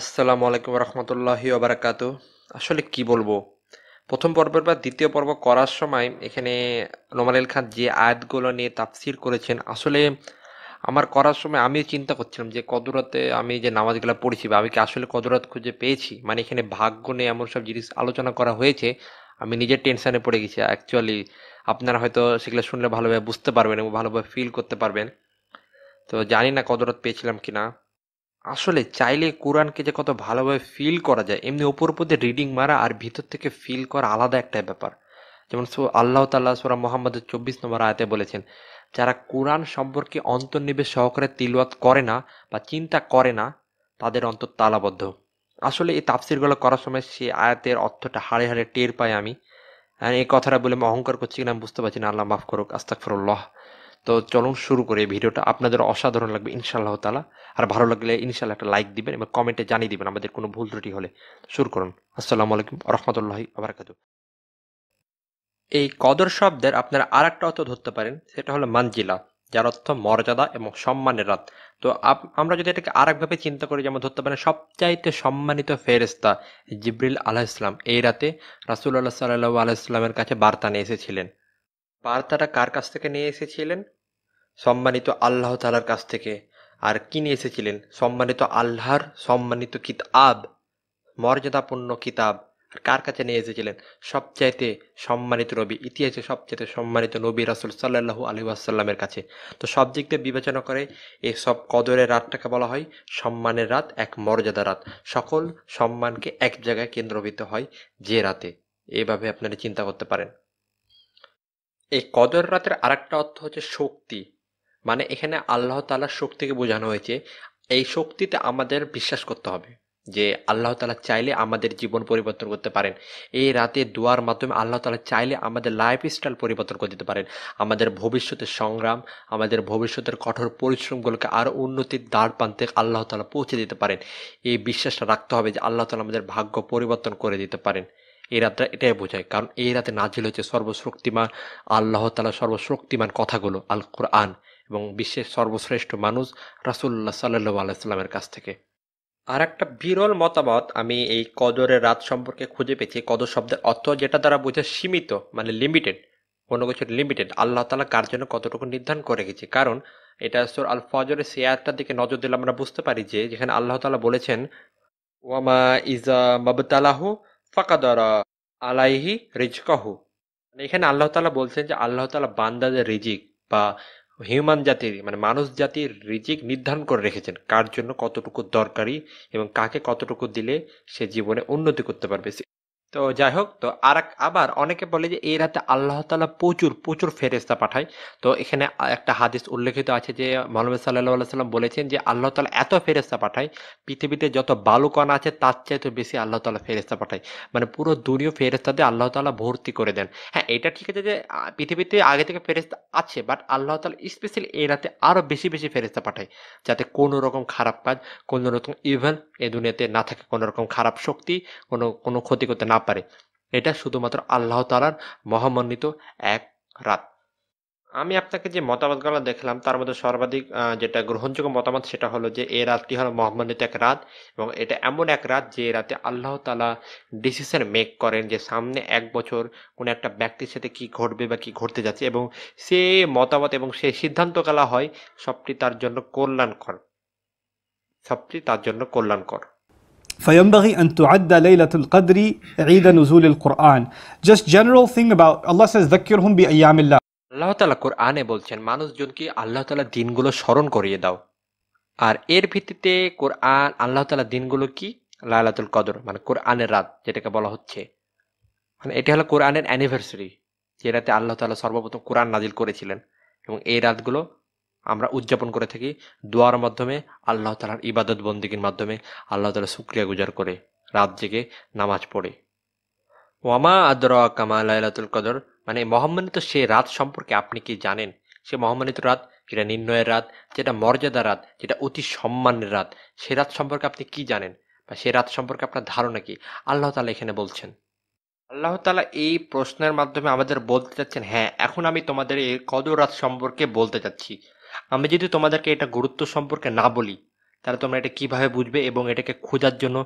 আসসালামু আলাইকুম রহমতুল্লাহি ওবরাকাতু আসলে কি বলবো প্রথম পর্বের বা দ্বিতীয় পর্ব করার সময় এখানে নোমালেল খান যে আয়াতগুলো নিয়ে তাফসির করেছেন আসলে আমার করার সময় আমি চিন্তা করছিলাম যে কদরতে আমি যে নামাজগুলো পড়েছি বা আমি কি আসলে কদরত খুঁজে পেয়েছি মানে এখানে ভাগ্য নিয়ে এমন সব জিনিস আলোচনা করা হয়েছে আমি নিজের টেনশানে পড়ে গেছি অ্যাকচুয়ালি আপনারা হয়তো সেগুলো শুনলে ভালোভাবে বুঝতে পারবেন এবং ভালোভাবে ফিল করতে পারবেন তো জানি না কদরত পেয়েছিলাম কি না আসলে চাইলে কোরআনকে যে কত ভালোভাবে ফিল করা যায় এমনি ওপর উপর দিয়ে রিডিং মারা আর ভিতর থেকে ফিল করা আলাদা একটা ব্যাপার যেমন আল্লাহ তাল্লাহ সোরা মোহাম্মদের চব্বিশ নম্বর আয়তে বলেছেন যারা কোরআন সম্পর্কে অন্তর্নিবেশ সহকারে তিলওয়াত করে না বা চিন্তা করে না তাদের অন্তর তালাবদ্ধ আসলে এই তাফসিরগুলো করার সময় সে আয়াতের অর্থটা হাড়ে হাড়ে টের পাই আমি হ্যাঁ, এই কথাটা বলে আমি অহংকার করছি কিনা বুঝতে পারছি না আল্লাহ মাফ করুক আস্তাকফরুল্লাহ তো চলুন শুরু করে ভিডিওটা আপনাদের অসাধারণ লাগবে ইনশাল্লাহ তালা আর ভালো লাগলে ইনশাল্লাহ একটা লাইক দিবেন এবং কমেন্টে জানিয়ে দিবেন আমাদের কোনো ভুল ত্রুটি হলে শুরু করুন আসসালামু আলাইকুম রহমতুল্লাহি আবরকাত এই কদর শব্দের আপনারা আর একটা অর্থ ধরতে পারেন সেটা হলো মানজিলা যার অর্থ মর্যাদা এবং সম্মানের রাত তো আমরা যদি এটাকে আরেকভাবে চিন্তা করি যেমন ধরতে পারেন সবচাইতে সম্মানিত ফেরেস্তা জিব্রিল আলাহ ইসলাম এই রাতে রাসুল্লাহ সাল্লু আলাইস্লামের কাছে বার্তা নিয়ে এসেছিলেন বার্তাটা কার কাছ থেকে নিয়ে এসেছিলেন সম্মানিত আল্লাহ তালার কাছ থেকে আর কি নিয়ে এসেছিলেন সম্মানিত আল্লাহর সম্মানিত কিতাব মর্যাদাপূর্ণ কিতাব আর কার কাছে নিয়ে এসেছিলেন সবচাইতে সম্মানিত নবী ইতিহাসে সবচাইতে সম্মানিত নবী রাসুল সাল্লাহু আলী আসাল্লামের কাছে তো সব দিক দিয়ে বিবেচনা করে এই সব কদরের রাতটাকে বলা হয় সম্মানের রাত এক মর্যাদা রাত সকল সম্মানকে এক জায়গায় কেন্দ্রবিত হয় যে রাতে এভাবে আপনারা চিন্তা করতে পারেন এই কদর রাতের আরেকটা অর্থ হচ্ছে শক্তি মানে এখানে আল্লাহ তালার শক্তিকে বোঝানো হয়েছে এই শক্তিতে আমাদের বিশ্বাস করতে হবে যে আল্লাহ তালা চাইলে আমাদের জীবন পরিবর্তন করতে পারেন এই রাতে দোয়ার মাধ্যমে আল্লাহ তালা চাইলে আমাদের লাইফ স্টাইল পরিবর্তন করে দিতে পারেন আমাদের ভবিষ্যতের সংগ্রাম আমাদের ভবিষ্যতের কঠোর পরিশ্রমগুলোকে আরও উন্নতির দ্বার প্রান্তে আল্লাহ তালা পৌঁছে দিতে পারেন এই বিশ্বাসটা রাখতে হবে যে আল্লাহ তালা আমাদের ভাগ্য পরিবর্তন করে দিতে পারেন এই রাতটা এটাই বোঝায় কারণ এই রাতে নাজিল হয়েছে সর্বশক্তিমান আল্লাহ তালা সর্বশক্তিমান কথাগুলো আল কোরআন এবং বিশ্বের সর্বশ্রেষ্ঠ মানুষ রাসুল্লাহ সাল্লু আলাইস্লামের কাছ থেকে আর একটা বিরল মতামত আমি এই কদরের রাত সম্পর্কে খুঁজে পেয়েছি কদর শব্দের অর্থ যেটা দ্বারা বোঝায় সীমিত মানে লিমিটেড কোনো কিছুর লিমিটেড আল্লাহ তালা কার জন্য কতটুকু নির্ধারণ করে গেছে কারণ এটা সোর আল ফজরের সেয়ারটার দিকে নজর দিলে আমরা বুঝতে পারি যে যেখানে আল্লাহ তালা বলেছেন ওয়ামা ইজা মাবতালাহু ফাকাদারা আলাইহি রিজকাহু মানে এখানে আল্লাহ তালা বলছেন যে আল্লাহ তালা বান্দাদের রিজিক বা হিউম্যান জাতির মানে মানুষ জাতির রিজিক নির্ধারণ করে রেখেছেন কার জন্য কতটুকু দরকারি এবং কাকে কতটুকু দিলে সে জীবনে উন্নতি করতে পারবে তো যাই হোক তো আর আবার অনেকে বলে যে এই রাতে আল্লাহ তালা প্রচুর প্রচুর ফেরেস্তা পাঠায় তো এখানে একটা হাদিস উল্লেখিত আছে যে মোহাম্মদ সাল্লাহ সাল্লাম বলেছেন যে আল্লাহ তালা এত ফেরেস্তা পাঠায় পৃথিবীতে যত বালুকণা আছে তার চাইতে বেশি আল্লাহ তালা ফেরেস্তা পাঠায় মানে পুরো দুনিয়া ফেরেস্তাতে আল্লাহ তালা ভর্তি করে দেন হ্যাঁ এটা ঠিক আছে যে পৃথিবীতে আগে থেকে ফেরেস্তা আছে বাট আল্লাহ তালা স্পেশালি এই রাতে আরও বেশি বেশি ফেরেস্তা পাঠায় যাতে কোনো রকম খারাপ কাজ কোনো রকম ইভেন্ট এ দুনিয়াতে না থাকে কোনো রকম খারাপ শক্তি কোনো কোনো ক্ষতি করতে না পারে এটা শুধুমাত্র আল্লাহ তালার মহামন্ডিত এক রাত আমি আপনাকে যে মতামতগুলো দেখলাম তার মধ্যে সর্বাধিক যেটা গ্রহণযোগ্য মতামত সেটা হলো যে এই রাতটি হলো মহম্মদিত এক রাত এবং এটা এমন এক রাত যে রাতে আল্লাহ তালা ডিসিশন মেক করেন যে সামনে এক বছর কোনো একটা ব্যক্তির সাথে কি ঘটবে বা কি ঘটতে যাচ্ছে এবং সে মতামত এবং সে সিদ্ধান্তকালা হয় সবটি তার জন্য কল্যাণকর সবটি তার জন্য কল্যাণকর فينبغي أن تعد ليلة القدر عيد نزول القرآن Just general thing about Allah says ذكرهم بأيام الله আল্লাহ তালা কোরআনে বলছেন মানুষজনকে আল্লাহ তালা দিনগুলো স্মরণ করিয়ে দাও আর এর ভিত্তিতে কোরআন আল্লাহ তালা দিনগুলো কি লালাতুল কদর মানে কোরআনের রাত যেটাকে বলা হচ্ছে মানে এটি হলো কোরআনের অ্যানিভার্সারি যে রাতে আল্লাহ তালা সর্বপ্রথম কোরআন নাজিল করেছিলেন এবং এই রাতগুলো আমরা উদযাপন করে থাকি দোয়ার মাধ্যমে আল্লাহ তালার ইবাদত বন্দীগীর মাধ্যমে আল্লাহ তালা সুক্রিয়া গুজার করে রাত জেগে নামাজ পড়ে ওয়ামা আদর কামা লাইলাতুল কদর মানে মহম্মানিত সে রাত সম্পর্কে আপনি কি জানেন সে মহম্মানিত রাত যেটা নির্ণয়ের রাত যেটা মর্যাদা রাত যেটা অতি সম্মানের রাত সে রাত সম্পর্কে আপনি কি জানেন বা সে রাত সম্পর্কে আপনার ধারণা কি আল্লাহ তালা এখানে বলছেন আল্লাহ তালা এই প্রশ্নের মাধ্যমে আমাদের বলতে চাচ্ছেন হ্যাঁ এখন আমি তোমাদের এই কদর রাত সম্পর্কে বলতে চাচ্ছি আমি যদি তোমাদেরকে এটা গুরুত্ব সম্পর্কে না বলি তাহলে তোমরা এটা কিভাবে বুঝবে এবং এটাকে খোঁজার জন্য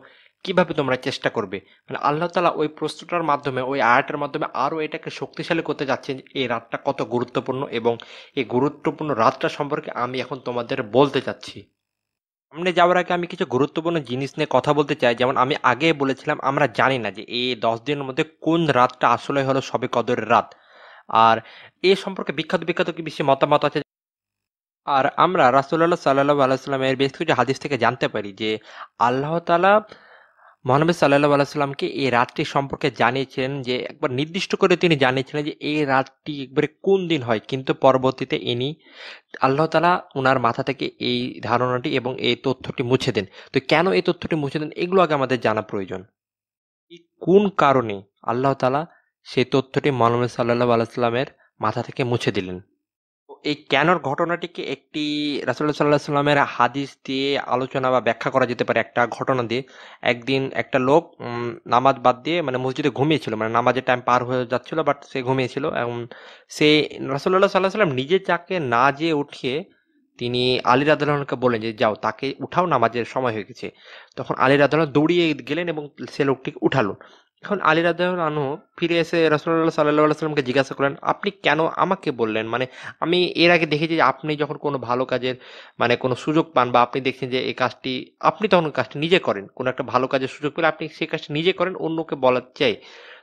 কিভাবে তোমরা চেষ্টা করবে মানে আল্লাহ তালা ওই প্রশ্নটার মাধ্যমে ওই আয়াতের মাধ্যমে আরও এটাকে শক্তিশালী করতে যাচ্ছেন এই রাতটা কত গুরুত্বপূর্ণ এবং এই গুরুত্বপূর্ণ রাতটা সম্পর্কে আমি এখন তোমাদের বলতে চাচ্ছি সামনে যাওয়ার আগে আমি কিছু গুরুত্বপূর্ণ জিনিস নিয়ে কথা বলতে চাই যেমন আমি আগে বলেছিলাম আমরা জানি না যে এই দশ দিনের মধ্যে কোন রাতটা আসলে হলো সবে কদরের রাত আর এ সম্পর্কে বিখ্যাত বিখ্যাত কি বেশি মতামত আছে আর আমরা রাসুল্লাহ সাল্লাহ আলাইস্লামের বেশ কিছু হাদিস থেকে জানতে পারি যে আল্লাহ তালা মহানবী সাল্লাহ আলাইস্লামকে এই রাতটি সম্পর্কে জানিয়েছেন যে একবার নির্দিষ্ট করে তিনি জানিয়েছিলেন যে এই রাতটি একবারে কোন দিন হয় কিন্তু পরবর্তীতে ইনি আল্লাহ তালা ওনার মাথা থেকে এই ধারণাটি এবং এই তথ্যটি মুছে দেন তো কেন এই তথ্যটি মুছে দেন এগুলো আগে আমাদের জানা প্রয়োজন কোন কারণে আল্লাহ তালা সেই তথ্যটি মহানবী সাল্লাহ আলাইস্লামের মাথা থেকে মুছে দিলেন এই কেনর ঘটনাটিকে একটি রাসুল্লাহ সাল্লাহ সাল্লামের হাদিস দিয়ে আলোচনা বা ব্যাখ্যা করা যেতে পারে একটা ঘটনা দিয়ে একদিন একটা লোক নামাজ বাদ দিয়ে মানে মসজিদে ঘুমিয়েছিল মানে নামাজের টাইম পার হয়ে যাচ্ছিল বাট সে ঘুমিয়েছিল এবং সে রাসুল্লাহ সাল্লাহ সাল্লাম নিজে যাকে না যেয়ে উঠিয়ে তিনি আলী রাদালকে বলেন যে যাও তাকে উঠাও নামাজের সময় হয়ে গেছে তখন আলী রাদালন দৌড়িয়ে গেলেন এবং সে লোকটিকে উঠালো এখন আলী রাদাহুল আনহু ফিরে এসে রসুল্লাহ সাল্লাহ সাল্লামকে জিজ্ঞাসা করলেন আপনি কেন আমাকে বললেন মানে আমি এর আগে দেখেছি যে আপনি যখন কোনো ভালো কাজের মানে কোনো সুযোগ পান বা আপনি দেখছেন যে এই কাজটি আপনি তখন কাজটি নিজে করেন কোনো একটা ভালো কাজের সুযোগ পেলে আপনি সেই কাজটি নিজে করেন অন্যকে বলার চাই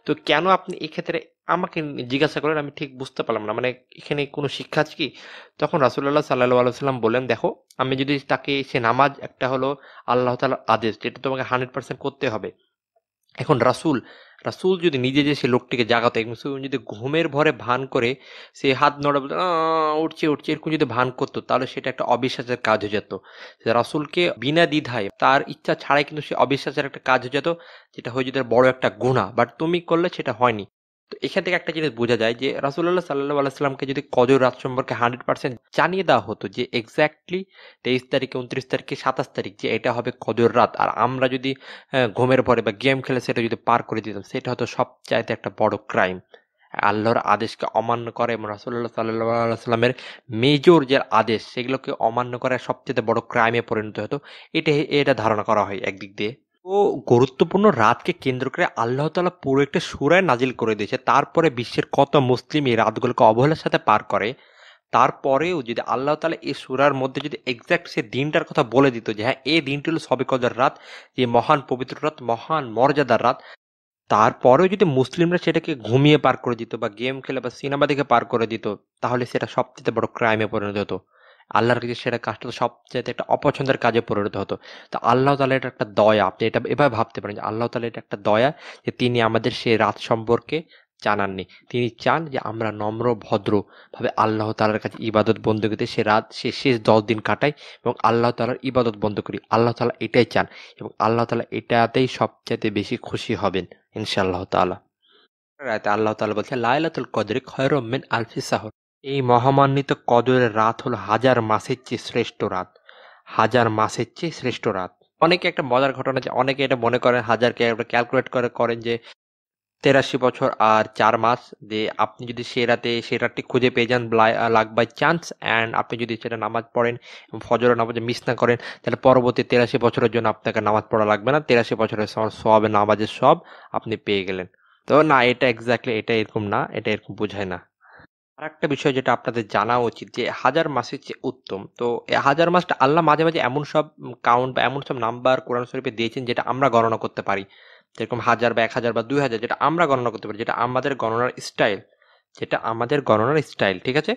তো কেন আপনি এক্ষেত্রে আমাকে জিজ্ঞাসা করেন আমি ঠিক বুঝতে পারলাম না মানে এখানে কোনো শিক্ষা আছে কি তখন রাসুল্লাহ সাল্লাহ আলসালাম বললেন দেখো আমি যদি তাকে সে নামাজ একটা হলো আল্লাহ তালার আদেশ যেটা তোমাকে হান্ড্রেড পার্সেন্ট করতে হবে এখন রাসুল রাসুল যদি নিজে যে সে লোকটিকে জাগাতো এবং যদি ঘুমের ভরে ভান করে সে হাত নড়া উঠছে উঠছে এরকম যদি ভান করতো তাহলে সেটা একটা অবিশ্বাসের কাজ হয়ে যেত রাসুলকে বিনা দ্বিধায় তার ইচ্ছা ছাড়াই কিন্তু সে অবিশ্বাসের একটা কাজ হয়ে যেত যেটা হয়ে যেত বড় একটা গুণা বাট তুমি করলে সেটা হয়নি তো এখান থেকে একটা জিনিস বোঝা যায় যে রাসুল্লাহ সাল্লাহ আলাইসলামকে যদি কজর রাত সম্পর্কে হান্ড্রেড পার্সেন্ট জানিয়ে দেওয়া হতো যে এক্স্যাক্টলি তেইশ তারিখে উনত্রিশ তারিখে সাতাশ তারিখ যে এটা হবে কজর রাত আর আমরা যদি হ্যাঁ, ঘুমের পরে বা গেম খেলে সেটা যদি পার করে দিতাম সেটা সব সবচাইতে একটা বড় ক্রাইম আল্লাহর আদেশকে অমান্য করে এবং রাসুল্লাহ সাল্লাহ সাল্লামের মেজর যে আদেশ সেগুলোকে অমান্য করা সবচেয়ে বড় ক্রাইমে পরিণত হতো এটা এটা ধারণা করা হয় একদিক দিয়ে ও গুরুত্বপূর্ণ রাতকে কেন্দ্র করে আল্লাহ তালা পুরো একটা সুরায় নাজিল করে দিয়েছে তারপরে বিশ্বের কত মুসলিম এই রাতগুলোকে অবহেলার সাথে পার করে তারপরেও যদি আল্লাহ তালা এই সুরার মধ্যে যদি এক্স্যাক্ট সে দিনটার কথা বলে দিত যে হ্যাঁ এই দিনটি হলো সবে কদার রাত যে মহান পবিত্র রাত মহান মর্যাদার রাত তারপরেও যদি মুসলিমরা সেটাকে ঘুমিয়ে পার করে দিত বা গেম খেলে বা সিনেমা দেখে পার করে দিত তাহলে সেটা সবচেয়ে বড় ক্রাইমে পরিণত হতো আল্লাহর কাছে সেটা কাজটা তো সবচেয়ে একটা অপছন্দের কাজে পরিণত হতো তো আল্লাহ তালা এটা একটা দয়া আপনি এটা এভাবে ভাবতে পারেন যে আল্লাহ তালা এটা একটা দয়া যে তিনি আমাদের সেই রাত সম্পর্কে জানাননি তিনি চান যে আমরা নম্র ভদ্রভাবে আল্লাহ তালার কাছে ইবাদত বন্ধ করতে সে রাত সে শেষ দশ দিন কাটাই এবং আল্লাহ তালার ইবাদত বন্ধ করি আল্লাহ তালা এটাই চান এবং আল্লাহ তালা এটাতেই সবচাইতে বেশি খুশি হবেন ইনশাআল্লাহ তালা রাতে আল্লাহ তালা বলছে লাইলাতুল কদরে খয়রমিন আলফি সাহর এই মহামান্বিত কদরের রাত হলো হাজার মাসের চেয়ে শ্রেষ্ঠ রাত হাজার মাসের চেয়ে শ্রেষ্ঠ রাত অনেকে একটা মজার ঘটনা যে অনেকে এটা মনে করেন হাজারকে একটা ক্যালকুলেট করে করেন যে তেরাশি বছর আর চার মাস যে আপনি যদি সে রাতে সে রাতটি খুঁজে পেয়ে যান লাগ বাই চান্স অ্যান্ড আপনি যদি সেটা নামাজ পড়েন এবং ফজর নামাজে মিস না করেন তাহলে পরবর্তী তেরাশি বছরের জন্য আপনাকে নামাজ পড়া লাগবে না তেরাশি বছরের সব নামাজের সব আপনি পেয়ে গেলেন তো না এটা এক্স্যাক্টলি এটা এরকম না এটা এরকম বোঝায় না আর একটা বিষয় যেটা আপনাদের জানা উচিত যে হাজার মাসের চেয়ে উত্তম তো হাজার মাসটা আল্লাহ মাঝে মাঝে এমন সব কাউন্ট বা এমন সব নাম্বার কোরআন শরীফে দিয়েছেন যেটা আমরা গণনা করতে পারি যেরকম হাজার বা এক হাজার বা দুই হাজার যেটা আমরা গণনা করতে পারি যেটা আমাদের গণনার স্টাইল যেটা আমাদের গণনার স্টাইল ঠিক আছে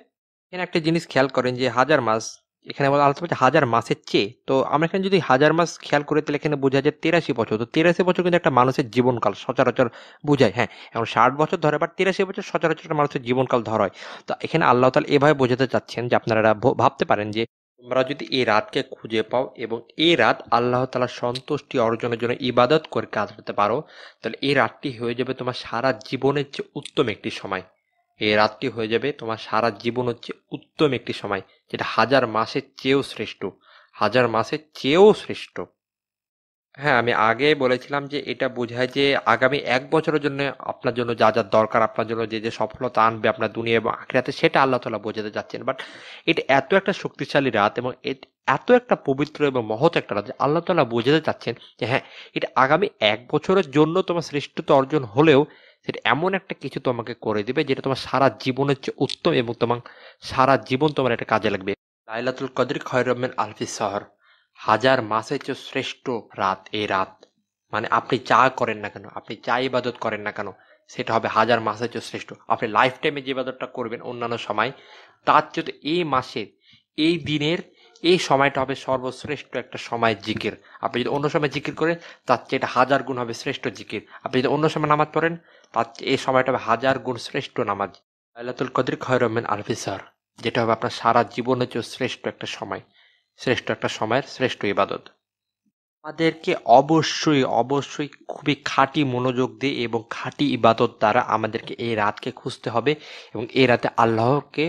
এখানে একটা জিনিস খেয়াল করেন যে হাজার মাস এখানে বলা আলোচনা হচ্ছে হাজার মাসের চেয়ে তো আমরা এখানে যদি হাজার মাস খেয়াল করে তাহলে এখানে বোঝা যায় তেরাশি বছর তো তেরাশি বছর কিন্তু একটা মানুষের জীবনকাল সচরাচর বোঝায় হ্যাঁ এখন ষাট বছর ধরে বা তেরাশি বছর সচরাচর একটা মানুষের জীবনকাল ধরায় হয় তো এখানে আল্লাহ তাল এভাবে বোঝাতে চাচ্ছেন যে আপনারা ভাবতে পারেন যে তোমরা যদি এই রাতকে খুঁজে পাও এবং এই রাত আল্লাহ তালার সন্তুষ্টি অর্জনের জন্য ইবাদত করে কাজ করতে পারো তাহলে এই রাতটি হয়ে যাবে তোমার সারা জীবনের চেয়ে উত্তম একটি সময় এই রাতটি হয়ে যাবে তোমার সারা জীবন হচ্ছে উত্তম একটি সময় যেটা হাজার মাসের চেয়েও শ্রেষ্ঠ হাজার মাসের চেয়েও শ্রেষ্ঠ হ্যাঁ আমি আগে বলেছিলাম যে এটা বোঝায় যে আগামী এক বছরের জন্য আপনার জন্য যা যা দরকার আপনার জন্য যে যে সফলতা আনবে আপনার দুনিয়া এবং আখেরাতে সেটা আল্লাহ তালা বোঝাতে যাচ্ছেন বাট এটা এত একটা শক্তিশালী রাত এবং এত একটা পবিত্র এবং মহৎ একটা রাত আল্লাহ তালা বোঝাতে চাচ্ছেন যে হ্যাঁ এটা আগামী এক বছরের জন্য তোমার শ্রেষ্ঠতা অর্জন হলেও সেটা এমন একটা কিছু তোমাকে করে দিবে যেটা তোমার সারা জীবনের চেয়ে উত্তম এবং তোমার সারা জীবন তোমার একটা কাজে লাগবে লাইলাতুল কদর খয়রমেন আলফি শহর হাজার মাসের চেয়ে শ্রেষ্ঠ রাত এই রাত মানে আপনি যা করেন না কেন আপনি যা ইবাদত করেন না কেন সেটা হবে হাজার মাসের চেয়ে শ্রেষ্ঠ আপনি লাইফ টাইমে যে ইবাদতটা করবেন অন্যান্য সময় তার চেয়ে এই মাসের এই দিনের এই সময়টা হবে সর্বশ্রেষ্ঠ একটা সময় জিকির আপনি যদি অন্য সময় জিকির করেন তার চেয়ে এটা হাজার গুণ হবে শ্রেষ্ঠ জিকির আপনি যদি অন্য সময় নামাজ পড়েন তার এই সময়টা হবে হাজার গুণ শ্রেষ্ঠ নামাজ লাইলাতুল কদর খয়রমেন আলফিসার যেটা হবে আপনার সারা জীবনের যে শ্রেষ্ঠ একটা সময় শ্রেষ্ঠ একটা সময়ের শ্রেষ্ঠ ইবাদত আমাদেরকে অবশ্যই অবশ্যই খুবই খাঁটি মনোযোগ দিয়ে এবং খাঁটি ইবাদত দ্বারা আমাদেরকে এই রাতকে খুঁজতে হবে এবং এই রাতে আল্লাহকে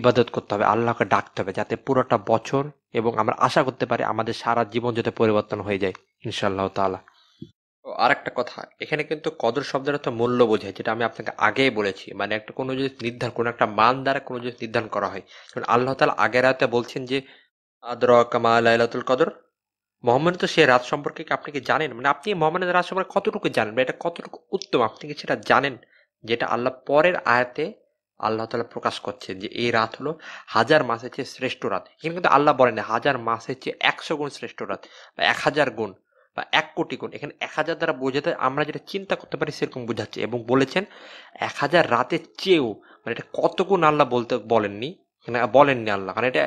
ইবাদত করতে হবে আল্লাহকে ডাকতে হবে যাতে পুরোটা বছর এবং আমরা আশা করতে পারি আমাদের সারা জীবন যাতে পরিবর্তন হয়ে যায় ইনশাআল্লাহ তালা আর আরেকটা কথা এখানে কিন্তু কদর শব্দের অর্থ মূল্য বোঝায় যেটা আমি আপনাকে আগেই বলেছি মানে একটা কোনো জিনিস নির্ধারণ কোনো একটা মান দ্বারা কোনো জিনিস নির্ধারণ করা হয় কারণ আল্লাহ তালা আগের রাতে বলছেন যে আদর কামা লাইলাতুল কদর মোহাম্মদ তো সে রাত সম্পর্কে আপনি কি জানেন মানে আপনি মোহাম্মদের রাত সম্পর্কে কতটুকু জানেন বা এটা কতটুকু উত্তম আপনি কি সেটা জানেন যেটা আল্লাহ পরের আয়াতে আল্লাহ তালা প্রকাশ করছে যে এই রাত হলো হাজার মাসের চেয়ে শ্রেষ্ঠ রাত কিন্তু আল্লাহ বলেন হাজার মাসের চেয়ে একশো গুণ শ্রেষ্ঠ রাত বা এক হাজার গুণ বা এক কোটি গুণ এখানে এক হাজার দ্বারা বোঝাতে আমরা যেটা চিন্তা করতে পারি সেরকম বোঝাচ্ছে এবং বলেছেন এক হাজার রাতের চেয়েও মানে এটা কত গুণ আল্লাহ বলতে বলেননি বলেননি আল্লাহ কারণ এটা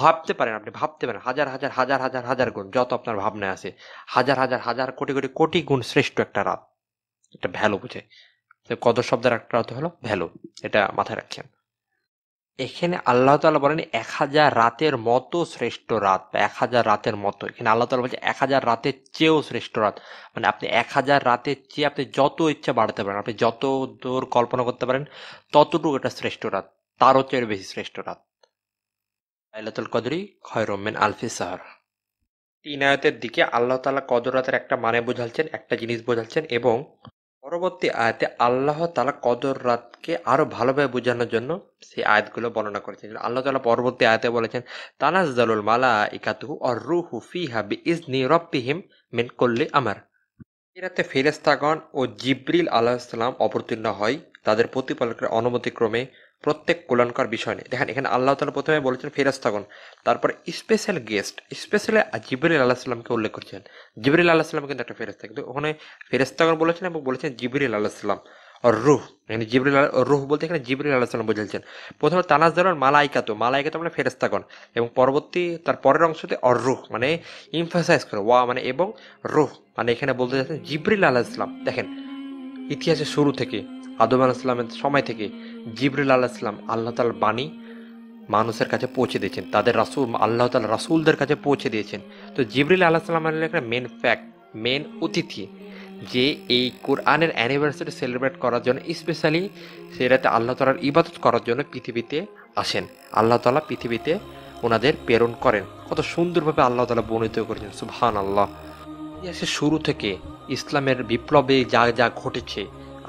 ভাবতে পারেন আপনি ভাবতে পারেন হাজার হাজার হাজার হাজার হাজার গুণ যত আপনার ভাবনায় আছে হাজার হাজার হাজার কোটি কোটি কোটি গুণ শ্রেষ্ঠ একটা রাত এটা ভ্যালু বুঝে কত শব্দের একটা রাত হলো ভ্যালু এটা মাথায় রাখছেন এখানে আল্লাহ তালা বলেন এক হাজার রাতের মতো শ্রেষ্ঠ রাত বা এক হাজার রাতের মতো এখানে আল্লাহ তালা বলছে এক হাজার রাতের চেয়েও শ্রেষ্ঠ রাত মানে আপনি এক হাজার রাতের চেয়ে আপনি যত ইচ্ছা বাড়াতে পারেন আপনি যত দূর কল্পনা করতে পারেন ততটুকু এটা শ্রেষ্ঠ রাত তারও চেয়ে বেশি শ্রেষ্ঠ রাত লাইলাতুল কদরি খয়রমেন আলফি সাহার তিন আয়তের দিকে আল্লাহ তালা কদরাতের একটা মানে বোঝাচ্ছেন একটা জিনিস বোঝাচ্ছেন এবং পরবর্তী আয়াতে আল্লাহ তালা কদর রাতকে আরও ভালোভাবে বোঝানোর জন্য সেই আয়াতগুলো বর্ণনা করেছেন আল্লাহ তালা পরবর্তী আয়াতে বলেছেন তানাজ্জালুল মালা ইকাতু অর রুহু ফি বি ইজনি রব্বিহিম মেন করলে আমার এরাতে ফেরেস্তাগণ ও জিব্রিল আল্লাহ ইসলাম অবতীর্ণ হয় তাদের প্রতিপালকের অনুমতিক্রমে প্রত্যেক কল্যাণকর বিষয় নেই দেখেন এখানে আল্লাহ তালা প্রথমে বলেছেন ফেরাস্তাগণ তারপর স্পেশাল গেস্ট স্পেশালি জিবরিল আল্লাহ সাল্লামকে উল্লেখ করেছেন জিবরিল আল্লাহ সাল্লাম কিন্তু একটা ফেরেস্তা কিন্তু ওখানে ফেরেস্তাগণ বলেছেন এবং বলেছেন জিবরিল আল্লাহ সাল্লাম রুহ মানে জিবরিল রুহ বলতে এখানে জিবরিল আল্লাহ সাল্লাম বোঝাচ্ছেন প্রথমে তানাজ ধরেন মালাইকাত মালাইকাত মানে ফেরেস্তাগণ এবং পরবর্তী তার পরের অংশতে অরুহ মানে ইমফাসাইজ করে ওয়া মানে এবং রুহ মানে এখানে বলতে চাচ্ছেন জিবরিল আল্লাহ ইসলাম দেখেন ইতিহাসের শুরু থেকে আদম আলাহিসামের সময় থেকে জিবরুল আলাহিসাম আল্লাহ তাল বাণী মানুষের কাছে পৌঁছে দিয়েছেন তাদের রাসুল আল্লাহ তাল রাসুলদের কাছে পৌঁছে দিয়েছেন তো জিবরুল আলাহিসাম একটা মেন ফ্যাক্ট মেন অতিথি যে এই কোরআনের অ্যানিভার্সারি সেলিব্রেট করার জন্য স্পেশালি সেটাতে আল্লাহ তালার ইবাদত করার জন্য পৃথিবীতে আসেন আল্লাহ তালা পৃথিবীতে ওনাদের প্রেরণ করেন কত সুন্দরভাবে আল্লাহ তালা বর্ণিত করেছেন সুবহান আল্লাহ ইতিহাসের শুরু থেকে ইসলামের বিপ্লবে যা যা ঘটেছে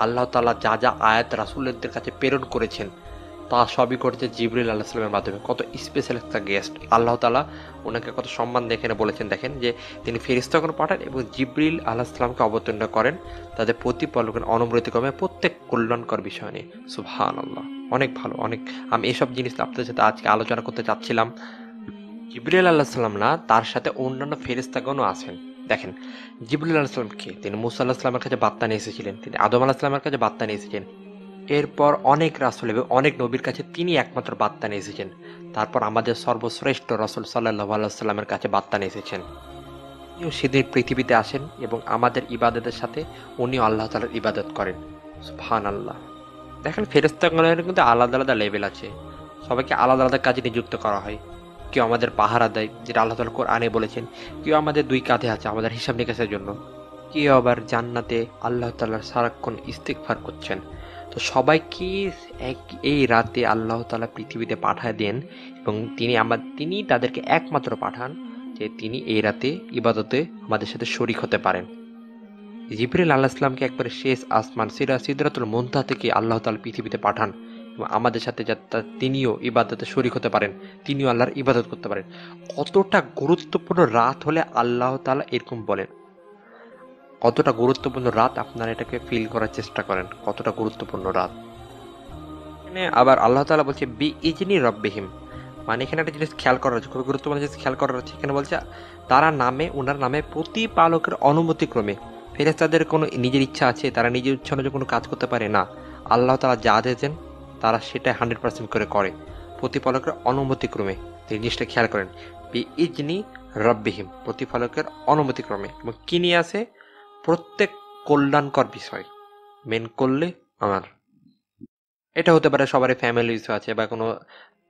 আল্লাহ তালা যা যা আয়াত রাসুলদের কাছে প্রেরণ করেছেন তা সবই করেছে জিবরুল আল্লাহ সাল্লামের মাধ্যমে কত স্পেশাল একটা গেস্ট আল্লাহ তালা ওনাকে কত সম্মান দেখেন বলেছেন দেখেন যে তিনি ফেরিস্তাগণ পাঠান এবং জিবরিল আল্লাহ সাল্লামকে অবতীর্ণ করেন তাদের প্রতিপালকের কমে প্রত্যেক কল্যাণকর বিষয় নিয়ে সুহান আল্লাহ অনেক ভালো অনেক আমি এসব জিনিস আপনাদের সাথে আজকে আলোচনা করতে চাচ্ছিলাম জিবরিল আল্লাহ সাল্লাম না তার সাথে অন্যান্য ফেরিস্তাগণও আছেন দেখেন জিবুল্লাহ আসলামকে তিনি মুসা আল্লাহ আসলামের কাছে বার্তা নিয়ে এসেছিলেন তিনি আদম আল্লাহ আসলামের কাছে বার্তা নিয়ে এসেছেন এরপর অনেক রাসুল এবং অনেক নবীর কাছে তিনি একমাত্র বার্তা নিয়ে এসেছেন তারপর আমাদের সর্বশ্রেষ্ঠ রসুল সাল্লাহ আলাইস্লামের কাছে বার্তা নিয়ে এসেছেন তিনিও সেদিন পৃথিবীতে আসেন এবং আমাদের ইবাদতের সাথে উনি আল্লাহ তালার ইবাদত করেন ফান আল্লাহ দেখেন ফেরস্তাগণের কিন্তু আলাদা আলাদা লেভেল আছে সবাইকে আলাদা আলাদা কাজে নিযুক্ত করা হয় কেউ আমাদের পাহারা দেয় যেটা আল্লাহ তাল আনে বলেছেন কেউ আমাদের দুই কাঁধে আছে আমাদের হিসাব নিকাশের জন্য কেউ আবার জান্নাতে আল্লাহ তাল্লাহ সারাক্ষণ ইস্তেকফার করছেন তো সবাইকে এক এই রাতে আল্লাহ তালা পৃথিবীতে পাঠায় দেন এবং তিনি আমার তিনি তাদেরকে একমাত্র পাঠান যে তিনি এই রাতে ইবাদতে আমাদের সাথে শরিক হতে পারেন জিবরিল আল্লাহ ইসলামকে একবারে শেষ আসমান সিরা সিদ্দরাতুল মন্তা থেকে আল্লাহ তাল পৃথিবীতে পাঠান আমাদের সাথে যাতে তিনিও ইবাদতে শরিক হতে পারেন তিনিও আল্লাহর ইবাদত করতে পারেন কতটা গুরুত্বপূর্ণ রাত হলে আল্লাহ তালা এরকম বলেন কতটা গুরুত্বপূর্ণ রাত আপনারা এটাকে ফিল করার চেষ্টা করেন কতটা গুরুত্বপূর্ণ রাত এখানে আবার আল্লাহ তালা বলছে বি ইজনি রব্বিহিম মানে এখানে একটা জিনিস খেয়াল করা হচ্ছে খুবই গুরুত্বপূর্ণ জিনিস খেয়াল করা হচ্ছে এখানে বলছে তারা নামে ওনার নামে প্রতিপালকের অনুমতিক্রমে ফেরেস্তাদের কোনো নিজের ইচ্ছা আছে তারা নিজের ইচ্ছা অনুযায়ী কোনো কাজ করতে পারে না আল্লাহ তালা যা দেন তারা সেটাই হান্ড্রেড পার্সেন্ট করে করে প্রতিপালকের অনুমতিক্রমে তিনি জিনিসটা খেয়াল করেন বি ইজনি রব্বিহীম প্রতিপালকের অনুমতিক্রমে এবং কী নিয়ে আসে প্রত্যেক কল্যাণকর বিষয় মেন করলে আমার এটা হতে পারে সবারই ফ্যামিলি ইস্যু আছে বা কোনো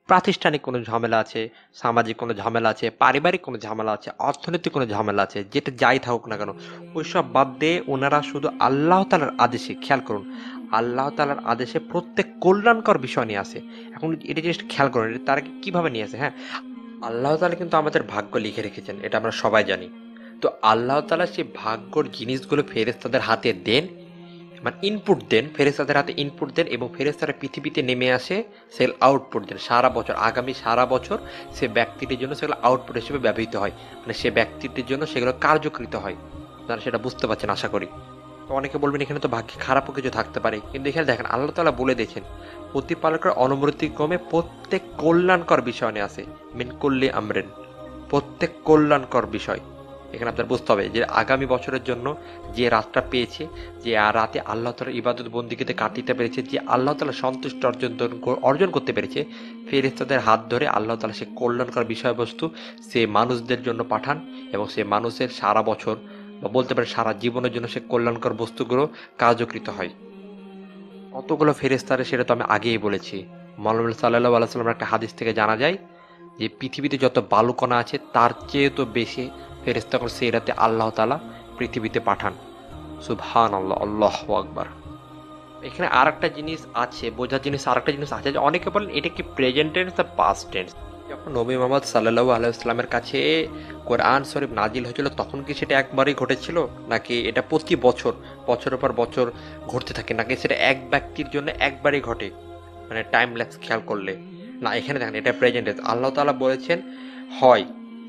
প্রাতিষ্ঠানিক কোনো ঝামেলা আছে সামাজিক কোনো ঝামেলা আছে পারিবারিক কোনো ঝামেলা আছে অর্থনৈতিক কোনো ঝামেলা আছে যেটা যাই থাকুক না কেন ওইসব বাদ দিয়ে ওনারা শুধু আল্লাহ তালার আদেশে খেয়াল করুন আল্লাহ তালার আদেশে প্রত্যেক কল্যাণকর বিষয় নিয়ে আসে এখন এটা জিনিস খেয়াল করেন তারা কীভাবে নিয়ে আসে হ্যাঁ আল্লাহ তালা কিন্তু আমাদের ভাগ্য লিখে রেখেছেন এটা আমরা সবাই জানি তো আল্লাহ তালা সেই ভাগ্যর জিনিসগুলো ফেরেস্তাদের হাতে দেন মানে ইনপুট দেন ফেরেস্তাদের হাতে ইনপুট দেন এবং ফেরেস্তারা পৃথিবীতে নেমে আসে সেল আউটপুট দেন সারা বছর আগামী সারা বছর সে ব্যক্তিটির জন্য সেগুলো আউটপুট হিসেবে ব্যবহৃত হয় মানে সে ব্যক্তিটির জন্য সেগুলো কার্যকৃত হয় তারা সেটা বুঝতে পারছেন আশা করি অনেকে বলবেন এখানে তো ভাগ্যে খারাপও কিছু থাকতে পারে কিন্তু এখানে দেখেন আল্লাহ তালা বলে দেখেন প্রতিপালকের ক্রমে প্রত্যেক কল্যাণকর বিষয় নিয়ে আসে মিন করলে আমরেন প্রত্যেক কল্যাণকর বিষয় এখানে আপনার বুঝতে হবে যে আগামী বছরের জন্য যে রাতটা পেয়েছে যে রাতে আল্লাহ তালা ইবাদত বন্দিকে কাটিতে পেরেছে যে আল্লাহ তালা সন্তুষ্ট অর্জন অর্জন করতে পেরেছে ফেরেস্তাদের হাত ধরে আল্লাহ তালা সে কল্যাণকর বিষয়বস্তু সে মানুষদের জন্য পাঠান এবং সে মানুষের সারা বছর বা বলতে পারে সারা জীবনের জন্য সে কল্যাণকর বস্তুগুলো কার্যকৃত হয় কতগুলো ফেরেস্তারে সেটা তো আমি আগেই বলেছি মৌলানা সাল্লাহ আলাইসাল্লাম একটা হাদিস থেকে জানা যায় যে পৃথিবীতে যত বালুকণা আছে তার চেয়ে তো বেশি ফেরেস্তাকর সেই রাতে আল্লাহ তালা পৃথিবীতে পাঠান সুভান আল্লাহ আল্লাহ আকবার এখানে আর একটা জিনিস আছে বোঝার জিনিস আর একটা জিনিস আছে যে অনেকে বলেন এটা কি প্রেজেন্ট টেন্স বা পাস্ট টেন্স যখন নবী মোহাম্মদ সাল্লু আলাইসলামের কাছে কোরআন শরীফ নাজিল হয়েছিল তখন কি সেটা একবারই ঘটেছিল নাকি এটা প্রতি বছর বছরের পর বছর ঘটতে থাকে নাকি সেটা এক ব্যক্তির জন্য একবারই ঘটে মানে টাইম ল্যাপস খেয়াল করলে না এখানে দেখেন এটা প্রেজেন্ট আল্লাহ তালা বলেছেন হয়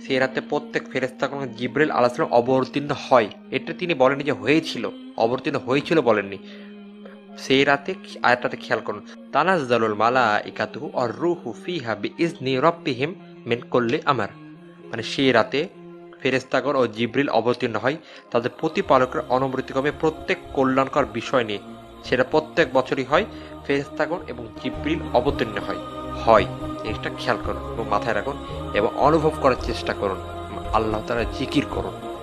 সেই রাতে প্রত্যেক ফেরেস্তা কোনো জিব্রেল আলাহাম অবতীর্ণ হয় এটা তিনি বলেননি যে হয়েছিল অবতীর্ণ হয়েছিল বলেননি সেই রাতে আয়াতটাতে খেয়াল করুন তানাজ্জালুল মালা ইকাতুহু অর রুহু ফিহা বি ইজনি রব্বিহিম মেন করলে আমার মানে সেই রাতে ফেরেস্তাগর ও জিব্রিল অবতীর্ণ হয় তাদের প্রতিপালকের অনুমৃতিক্রমে প্রত্যেক কল্যাণকর বিষয় নিয়ে সেটা প্রত্যেক বছরই হয় ফেরেস্তাগর এবং জিব্রিল অবতীর্ণ হয় হয় জিনিসটা খেয়াল করুন এবং মাথায় রাখুন এবং অনুভব করার চেষ্টা করুন আল্লাহ তারা জিকির করুন